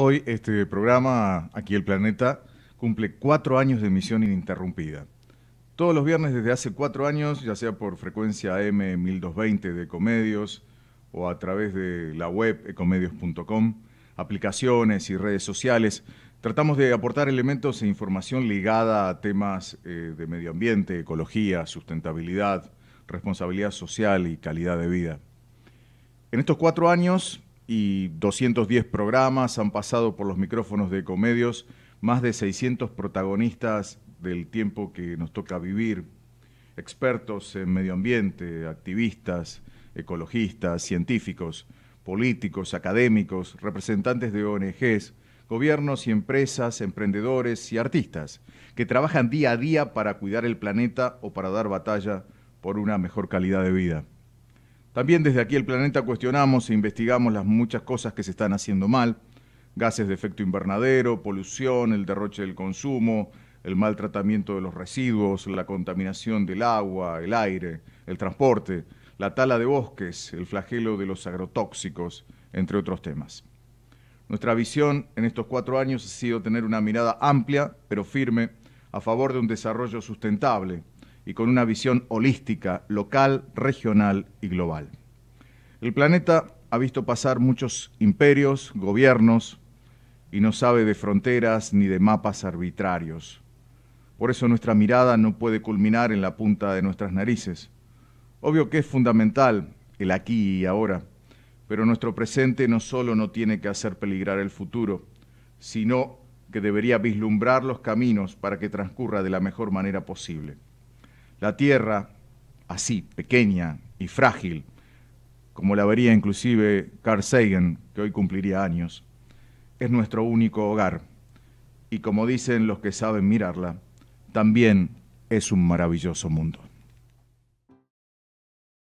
Hoy este programa, aquí el planeta, cumple cuatro años de emisión ininterrumpida. Todos los viernes desde hace cuatro años, ya sea por frecuencia M 1220 de Ecomedios o a través de la web ecomedios.com, aplicaciones y redes sociales, tratamos de aportar elementos e información ligada a temas eh, de medio ambiente, ecología, sustentabilidad, responsabilidad social y calidad de vida. En estos cuatro años y 210 programas, han pasado por los micrófonos de Comedios más de 600 protagonistas del tiempo que nos toca vivir, expertos en medio ambiente, activistas, ecologistas, científicos, políticos, académicos, representantes de ONGs, gobiernos y empresas, emprendedores y artistas, que trabajan día a día para cuidar el planeta o para dar batalla por una mejor calidad de vida. También desde aquí el planeta cuestionamos e investigamos las muchas cosas que se están haciendo mal, gases de efecto invernadero, polución, el derroche del consumo, el maltratamiento de los residuos, la contaminación del agua, el aire, el transporte, la tala de bosques, el flagelo de los agrotóxicos, entre otros temas. Nuestra visión en estos cuatro años ha sido tener una mirada amplia, pero firme, a favor de un desarrollo sustentable y con una visión holística, local, regional y global. El planeta ha visto pasar muchos imperios, gobiernos, y no sabe de fronteras ni de mapas arbitrarios. Por eso nuestra mirada no puede culminar en la punta de nuestras narices. Obvio que es fundamental el aquí y ahora, pero nuestro presente no solo no tiene que hacer peligrar el futuro, sino que debería vislumbrar los caminos para que transcurra de la mejor manera posible. La Tierra, así, pequeña y frágil, como la vería inclusive Carl Sagan, que hoy cumpliría años, es nuestro único hogar y como dicen los que saben mirarla, también es un maravilloso mundo.